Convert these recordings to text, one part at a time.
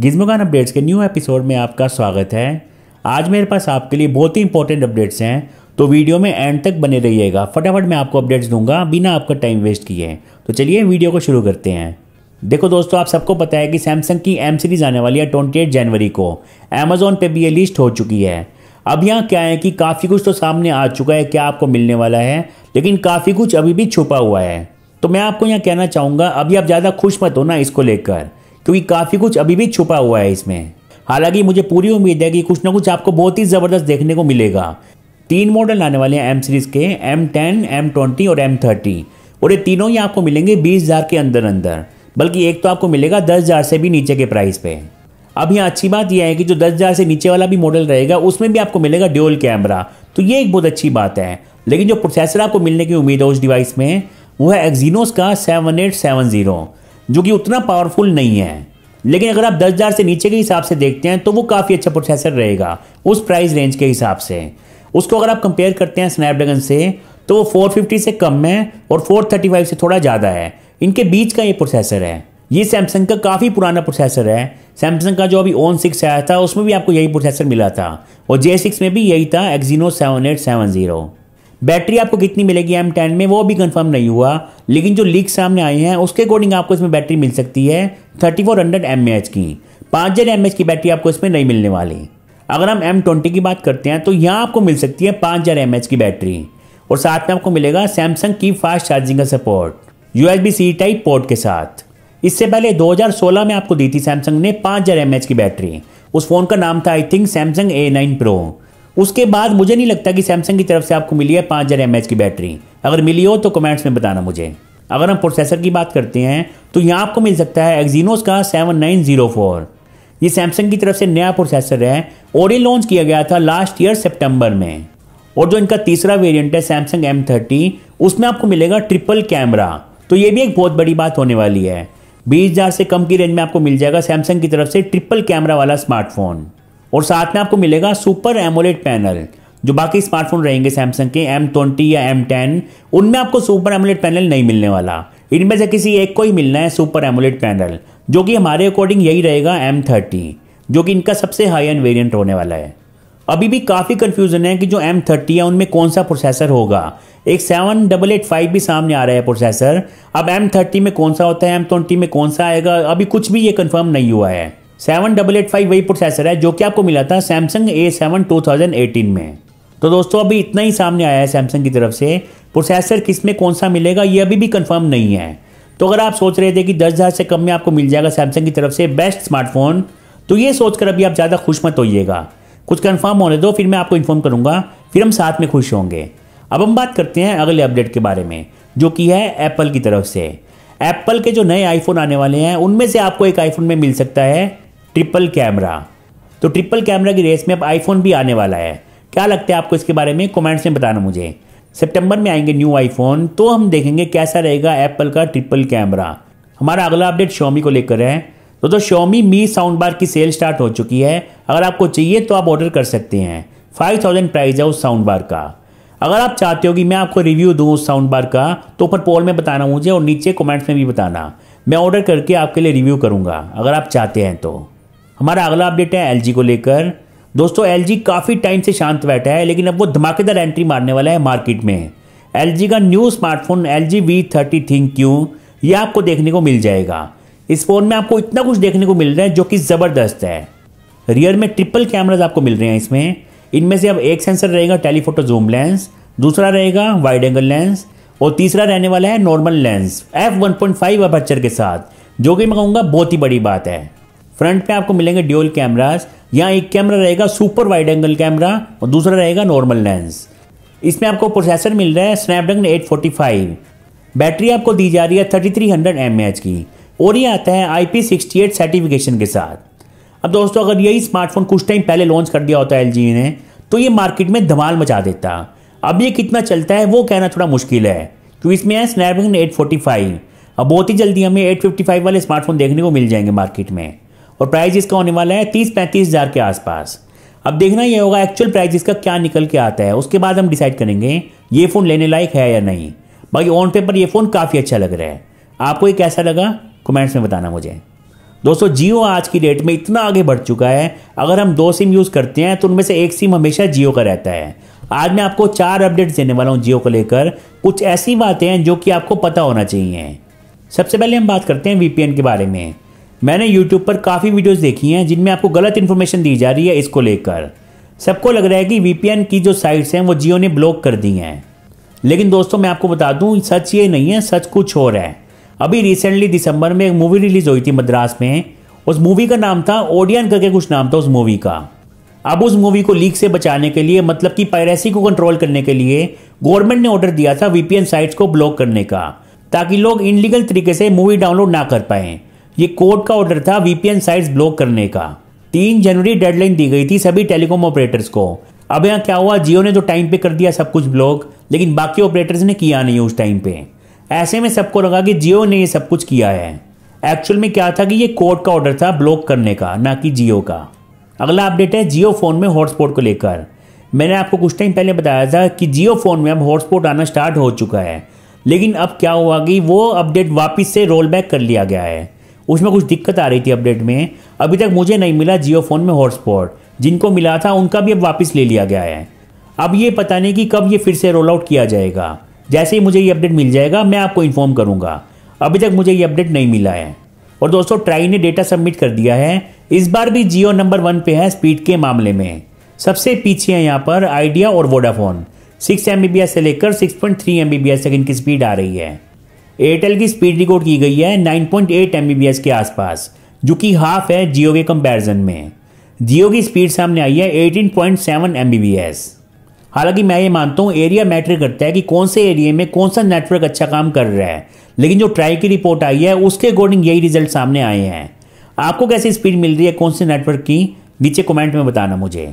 गिजमोगान updates के new episode में आपका स्वागत है आज मेरे पास आपके लिए बहुत ही इंपॉर्टेंट अपडेट्स हैं तो वीडियो में एंड तक बने रहिएगा फटाफट मैं आपको अपडेट्स दूंगा बिना आपका टाइम वेस्ट किए तो चलिए वीडियो को शुरू करते हैं देखो दोस्तों आप सबको पता है कि सैमसंग की एम सीरीज़ आने वाली है ट्वेंटी जनवरी को अमेजोन पर भी ये लिस्ट हो चुकी है अब यहाँ क्या है कि काफ़ी कुछ तो सामने आ चुका है क्या आपको मिलने वाला है लेकिन काफ़ी कुछ अभी भी छुपा हुआ है तो मैं आपको यहाँ कहना चाहूँगा अभी आप ज़्यादा खुश मत हो ना इसको लेकर क्योंकि काफ़ी कुछ अभी भी छुपा हुआ है इसमें हालांकि मुझे पूरी उम्मीद है कि कुछ ना कुछ आपको बहुत ही ज़बरदस्त देखने को मिलेगा तीन मॉडल आने वाले हैं एम सीरीज़ के एम टेन एम ट्वेंटी और एम थर्टी और ये तीनों ही आपको मिलेंगे बीस हज़ार के अंदर अंदर बल्कि एक तो आपको मिलेगा दस हज़ार से भी नीचे के प्राइस पे अब यहाँ अच्छी बात यह है कि जो दस हज़ार से नीचे वाला भी मॉडल रहेगा उसमें भी आपको मिलेगा ड्यूल कैमरा तो ये एक बहुत अच्छी बात है लेकिन जो प्रोसेसर आपको मिलने की उम्मीद है उस डिवाइस में वो है एक्जीनोस का सेवन एट सेवन ज़ीरो जो कि उतना पावरफुल नहीं है लेकिन अगर आप दस हज़ार से नीचे के हिसाब से देखते हैं तो वो काफ़ी अच्छा प्रोसेसर रहेगा उस प्राइस रेंज के हिसाब से उसको अगर आप कंपेयर करते हैं स्नैपड्रैगन से तो वो 450 से कम है और 435 से थोड़ा ज़्यादा है इनके बीच का ये प्रोसेसर है ये सैमसंग का काफ़ी पुराना प्रोसेसर है सैमसंग का जो अभी ओन सिक्स आया था उसमें भी आपको यही प्रोसेसर मिला था और जे सिक्स में भी यही था Exynos seven eight seven zero battery आपको कितनी मिलेगी एम टेन में वो भी कंफर्म नहीं हुआ लेकिन जो लीक सामने आए हैं उसके अकॉर्डिंग आपको इसमें बैटरी मिल सकती है thirty four hundred M H की पाँच हज़ार एम एच की बैटरी आपको इसमें नहीं मिलने वाली अगर हम एम ट्वेंटी की बात करते हैं तो यहाँ आपको मिल सकती है पाँच हज़ार एम एच की बैटरी और साथ में आपको मिलेगा सैमसंग की फास्ट चार्जिंग का support U S B C type port के साथ इससे पहले दो हजार सोलह में आपको दी थी सैमसंग ने पाँच हज़ार एम एच की बैटरी उस फ़ोन का नाम था I think Samsung A nine pro उसके बाद मुझे नहीं लगता कि सैमसंग की तरफ से आपको मिली है पाँच हज़ार एम की बैटरी अगर मिली हो तो कमेंट्स में बताना मुझे अगर हम प्रोसेसर की बात करते हैं तो यहाँ आपको मिल सकता है एक्जीनोस का सेवन नाइन जीरो फोर ये सैमसंग की तरफ से नया प्रोसेसर है और ये लॉन्च किया गया था लास्ट ईयर सेप्टेम्बर में और जो इनका तीसरा वेरियंट है सैमसंग एम थर्टी उसमें आपको मिलेगा ट्रिपल कैमरा तो ये भी एक बहुत बड़ी बात होने वाली है बीस हज़ार से कम की रेंज में आपको मिल जाएगा सैमसंग की तरफ से ट्रिपल कैमरा वाला स्मार्टफोन और साथ में आपको मिलेगा सुपर एमोलेट पैनल जो बाकी स्मार्टफोन रहेंगे सैमसंग के एम ट्वेंटी या एम टेन उनमें आपको सुपर एमोलेट पैनल नहीं मिलने वाला इनमें से किसी एक को ही मिलना है सुपर एमोलेट पैनल जो कि हमारे अकॉर्डिंग यही रहेगा एम थर्टी जो कि इनका सबसे हाई एंड वेरियंट होने वाला है अभी भी काफ़ी कन्फ्यूजन है कि जो एम थर्टी है उनमें कौन सा प्रोसेसर होगा एक सेवन डबल एट फाइव भी सामने आ रहा है प्रोसेसर अब एम थर्टी में कौन सा होता है एम ट्वेंटी में कौन सा आएगा अभी कुछ भी ये कंफर्म नहीं हुआ है सेवन डबल एट फाइव वही प्रोसेसर है जो कि आपको मिला था Samsung A seven two thousand eighteen में तो दोस्तों अभी इतना ही सामने आया है सैमसंग की तरफ से प्रोसेसर किस में कौन सा मिलेगा ये अभी भी कंफर्म नहीं है तो अगर आप सोच रहे थे कि दस हज़ार से कम में आपको मिल जाएगा सैमसंग की तरफ से बेस्ट स्मार्टफोन तो ये सोचकर अभी आप ज़्यादा खुश मत होइएगा कुछ कन्फर्म होने दो फिर मैं आपको इन्फॉर्म करूँगा फिर हम साथ में खुश होंगे अब हम बात करते हैं अगले अपडेट के बारे में जो कि है एप्पल की तरफ से एप्पल के जो नए आईफोन आने वाले हैं उनमें से आपको एक आईफोन में मिल सकता है ट्रिपल कैमरा तो ट्रिपल कैमरा की रेस में अब आईफोन भी आने वाला है क्या लगता है आपको इसके बारे में कमेंट्स में बताना मुझे सितंबर में आएंगे न्यू आईफोन तो हम देखेंगे कैसा रहेगा एप्पल का ट्रिपल कैमरा हमारा अगला अपडेट शोमी को लेकर है तो दोस्तों शोमी मी साउंड बार की सेल स्टार्ट हो चुकी है अगर आपको चाहिए तो आप ऑर्डर कर सकते हैं फाइव थाउजेंड प्राइज है उस साउंड बार का अगर आप चाहते हो कि मैं आपको रिव्यू दूँ उस साउंड बार का तो ऊपर पोल में बताना मुझे और नीचे कमेंट्स में भी बताना मैं ऑर्डर करके आपके लिए रिव्यू करूँगा अगर आप चाहते हैं तो हमारा अगला अपडेट है एल को लेकर दोस्तों एल काफ़ी टाइम से शांत बैठा है लेकिन अब वो धमाकेदार एंट्री मारने वाला है मार्केट में एल का new smartphone L G V thirty ThinQ ये आपको देखने को मिल जाएगा इस फ़ोन में आपको इतना कुछ देखने को मिल रहा है जो कि ज़बरदस्त है रियर में ट्रिपल कैमराज आपको मिल रहे हैं इसमें इनमें से अब एक सेंसर रहेगा टेलीफोटो जूम लेंस दूसरा रहेगा वाइड एंगल लेंस और तीसरा रहने वाला है normal lens F one point five के साथ जो कि मैं कहूँगा बहुत ही बड़ी बात है फ्रंट पे आपको मिलेंगे ड्यूल कैमराज यहाँ एक कैमरा रहेगा सुपर वाइड एंगल कैमरा और दूसरा रहेगा नॉर्मल लेंस इसमें आपको प्रोसेसर मिल रहा है स्नैपड्रैगन 845 बैटरी आपको दी जा रही है 3300 mAh की और ये आता है IP68 सर्टिफिकेशन के साथ अब दोस्तों अगर यही स्मार्टफोन कुछ टाइम पहले लॉन्च कर दिया होता है एल ने तो ये मार्केट में धमाल मचा देता अब ये कितना चलता है वो कहना थोड़ा मुश्किल है क्योंकि इसमें है स्नैपड्रैगन एट अब बहुत ही जल्दी हमें 855 वाले स्मार्टफोन देखने को मिल जाएंगे मार्केट में और प्राइस इसका होने वाला है तीस पैंतीस हज़ार के आसपास अब देखना ये होगा एक्चुअल प्राइस इसका क्या निकल के आता है उसके बाद हम डिसाइड करेंगे ये फ़ोन लेने लायक है या नहीं बाकी ऑन पेपर ये फ़ोन काफ़ी अच्छा लग रहा है आपको ये कैसा लगा कमेंट्स में बताना मुझे दोस्तों जियो आज की डेट में इतना आगे बढ़ चुका है अगर हम दो सिम यूज़ करते हैं तो उनमें से एक सिम हमेशा जियो का रहता है आज मैं आपको चार अपडेट्स देने वाला हूँ जियो को लेकर कुछ ऐसी बातें हैं जो कि आपको पता होना चाहिए सबसे पहले हम बात करते हैं वीपीएन के बारे में मैंने यूट्यूब पर काफ़ी वीडियोस देखी हैं जिनमें आपको गलत इन्फॉर्मेशन दी जा रही है इसको लेकर सबको लग रहा है कि वी की जो साइट्स हैं वो जियो ने ब्लॉक कर दी हैं लेकिन दोस्तों मैं आपको बता दूं सच ये नहीं है सच कुछ और है अभी रिसेंटली दिसंबर में एक मूवी रिलीज़ हुई थी मद्रास में उस मूवी का नाम था ओडियन करके कुछ नाम था उस मूवी का अब उस मूवी को लीक से बचाने के लिए मतलब कि पायरेसी को कंट्रोल करने के लिए गवर्नमेंट ने ऑर्डर दिया था वीपीएन साइट्स को ब्लॉक करने का ताकि लोग इनलीगल तरीके से मूवी डाउनलोड ना कर पाएँ ये कोर्ट का ऑर्डर था वीपीएन साइट्स ब्लॉक करने का तीन जनवरी डेडलाइन दी गई थी सभी टेलीकॉम ऑपरेटर्स को अब यहाँ क्या हुआ जियो ने तो टाइम पे कर दिया सब कुछ ब्लॉक लेकिन बाकी ऑपरेटर्स ने किया नहीं उस टाइम पे ऐसे में सबको लगा कि जियो ने ये सब कुछ किया है एक्चुअल में क्या था कि ये कोर्ट का ऑर्डर था ब्लॉक करने का ना कि जियो का अगला अपडेट है जियो फ़ोन में हॉटस्पॉट को लेकर मैंने आपको कुछ टाइम पहले बताया था कि जियो फ़ोन में अब हॉटस्पॉट आना स्टार्ट हो चुका है लेकिन अब क्या हुआ कि वो अपडेट वापस से रोल बैक कर लिया गया है उसमें कुछ दिक्कत आ रही थी अपडेट में अभी तक मुझे नहीं मिला जियो फ़ोन में हॉटस्पॉट जिनको मिला था उनका भी अब वापस ले लिया गया है अब ये पता नहीं कि कब ये फिर से रोल आउट किया जाएगा जैसे ही मुझे ये अपडेट मिल जाएगा मैं आपको इन्फॉर्म करूंगा अभी तक मुझे ये अपडेट नहीं मिला है और दोस्तों ट्राई ने डेटा सबमिट कर दिया है इस बार भी जियो नंबर वन पे है स्पीड के मामले में सबसे पीछे है यहाँ पर आइडिया और वोडाफोन सिक्स एम से लेकर सिक्स पॉइंट थ्री एम तक इनकी स्पीड आ रही है एयरटेल की स्पीड रिकॉर्ड की गई है 9.8 पॉइंट के आसपास जो कि हाफ है जियो के कंपैरिजन में जियो की स्पीड सामने आई है 18.7 पॉइंट हालांकि मैं ये मानता हूँ एरिया मैटर करता है कि कौन से एरिया में कौन सा नेटवर्क अच्छा काम कर रहा है लेकिन जो ट्राई की रिपोर्ट आई है उसके अकॉर्डिंग यही रिजल्ट सामने आए हैं आपको कैसी स्पीड मिल रही है कौन से नेटवर्क की नीचे कमेंट में बताना मुझे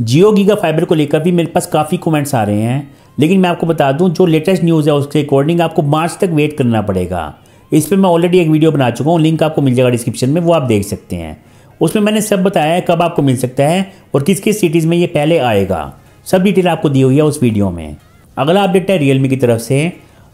जियो गीगा फाइबर को लेकर भी मेरे पास काफ़ी कमेंट्स आ रहे हैं लेकिन मैं आपको बता दूं जो लेटेस्ट न्यूज़ है उसके अकॉर्डिंग आपको मार्च तक वेट करना पड़ेगा इस पर मैं ऑलरेडी एक वीडियो बना चुका हूँ लिंक आपको मिल जाएगा डिस्क्रिप्शन में वो आप देख सकते हैं उसमें मैंने सब बताया है कब आपको मिल सकता है और किस किस सिटीज़ में ये पहले आएगा सब डिटेल आपको दी हुई है उस वीडियो में अगला अपडेट है रियलमी की तरफ से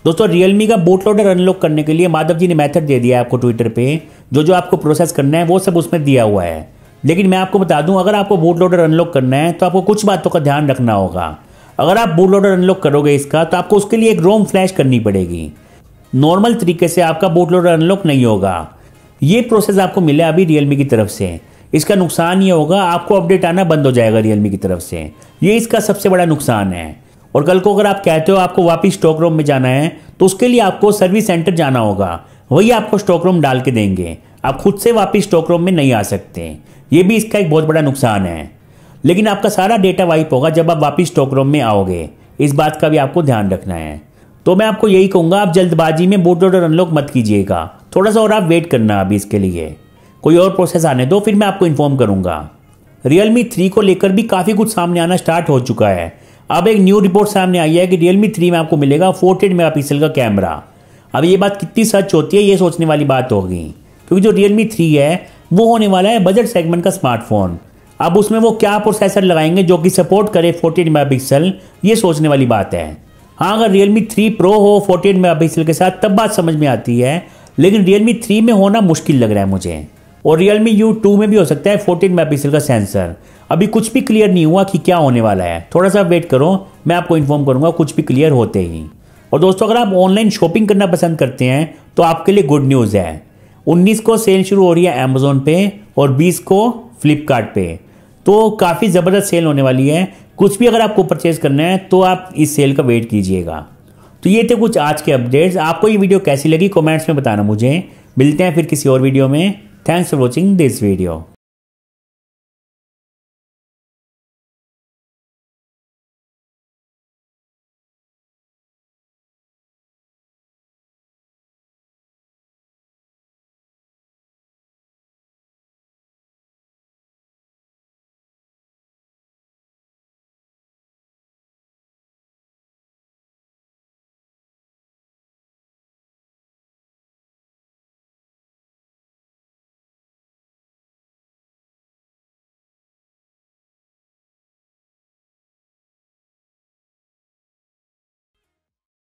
दोस्तों रियलमी का बोट लोडर अनलॉक करने के लिए माधव जी ने मैथड दे दिया है आपको ट्विटर पर जो जो आपको प्रोसेस करना है वो सब उसमें दिया हुआ है लेकिन मैं आपको बता दूं अगर आपको बूट लोडर अनलॉक करना है तो आपको कुछ बातों का ध्यान रखना होगा अगर आप बूट लोडर अनलॉक करोगे इसका तो आपको उसके लिए एक रोम फ्लैश करनी पड़ेगी नॉर्मल तरीके से आपका बूट लोडर अनलॉक नहीं होगा ये प्रोसेस आपको मिला अभी रियलमी की तरफ से इसका नुकसान ये होगा आपको अपडेट आना बंद हो जाएगा रियलमी की तरफ से ये इसका सबसे बड़ा नुकसान है और कल को अगर आप कहते हो आपको वापस स्टॉक रूम में जाना है तो उसके लिए आपको सर्विस सेंटर जाना होगा वही आपको स्टॉक रूम डाल के देंगे आप खुद से वापस स्टॉक रूम में नहीं आ सकते ये भी इसका एक बहुत बड़ा नुकसान है लेकिन आपका सारा डेटा वाइप होगा जब आप वापस स्टॉक रूम में आओगे इस बात का भी आपको ध्यान रखना है तो मैं आपको यही कहूँगा आप जल्दबाजी में बोट ऑर्डर अनलॉक मत कीजिएगा थोड़ा सा और आप वेट करना अभी इसके लिए कोई और प्रोसेस आने दो फिर मैं आपको इन्फॉर्म करूँगा रियलमी थ्री को लेकर भी काफ़ी कुछ सामने आना स्टार्ट हो चुका है अब एक न्यू रिपोर्ट सामने आई है कि रियलमी थ्री में आपको मिलेगा फोर्टीन मेगा का कैमरा अब ये बात कितनी सच होती है ये सोचने वाली बात होगी क्योंकि जो रियलमी थ्री है वो होने वाला है बजट सेगमेंट का स्मार्टफोन अब उसमें वो क्या प्रोसेसर लगाएंगे जो कि सपोर्ट करे फोर्टीन मेगा पिक्सल ये सोचने वाली बात है हाँ अगर रियलमी थ्री प्रो हो फोर्टी एट मेगा पिक्सल के साथ तब बात समझ में आती है लेकिन रियलमी थ्री में होना मुश्किल लग रहा है मुझे और रियलमी यू टू में भी हो सकता है फोर्टीन मेगा पिक्सल का सेंसर अभी कुछ भी क्लियर नहीं हुआ कि क्या होने वाला है थोड़ा सा वेट करो मैं आपको इन्फॉर्म करूँगा कुछ भी क्लियर होते ही और दोस्तों अगर आप ऑनलाइन शॉपिंग करना पसंद करते हैं तो आपके लिए गुड न्यूज़ है 19 को सेल शुरू हो रही है अमेजोन पे और 20 को फ्लिपकार्ट पे तो काफ़ी ज़बरदस्त सेल होने वाली है कुछ भी अगर आपको परचेज करना है तो आप इस सेल का वेट कीजिएगा तो ये थे कुछ आज के अपडेट्स आपको ये वीडियो कैसी लगी कमेंट्स में बताना मुझे मिलते हैं फिर किसी और वीडियो में thanks for watching this video